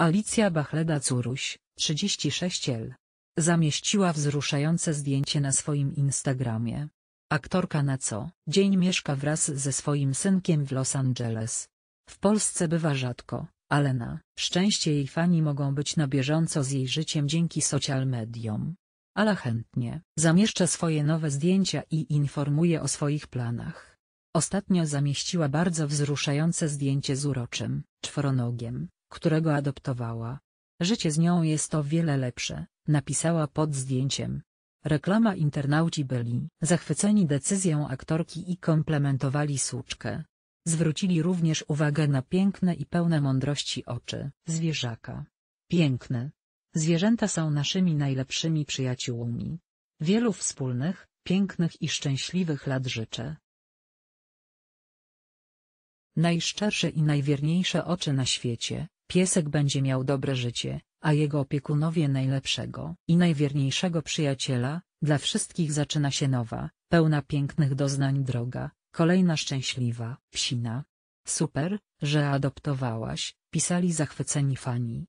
Alicja Bachleda-Curuś, 36L. Zamieściła wzruszające zdjęcie na swoim Instagramie. Aktorka na co dzień mieszka wraz ze swoim synkiem w Los Angeles. W Polsce bywa rzadko, ale na szczęście jej fani mogą być na bieżąco z jej życiem dzięki social mediom. Ala chętnie zamieszcza swoje nowe zdjęcia i informuje o swoich planach. Ostatnio zamieściła bardzo wzruszające zdjęcie z uroczym, czworonogiem, którego adoptowała. Życie z nią jest o wiele lepsze, napisała pod zdjęciem. Reklama internauci byli zachwyceni decyzją aktorki i komplementowali suczkę. Zwrócili również uwagę na piękne i pełne mądrości oczy zwierzaka. Piękne. Zwierzęta są naszymi najlepszymi przyjaciółmi. Wielu wspólnych, pięknych i szczęśliwych lat życzę. Najszczersze i najwierniejsze oczy na świecie, Piesek będzie miał dobre życie, a jego opiekunowie najlepszego i najwierniejszego przyjaciela, dla wszystkich zaczyna się nowa, pełna pięknych doznań droga, kolejna szczęśliwa, psina. Super, że adoptowałaś, pisali zachwyceni fani.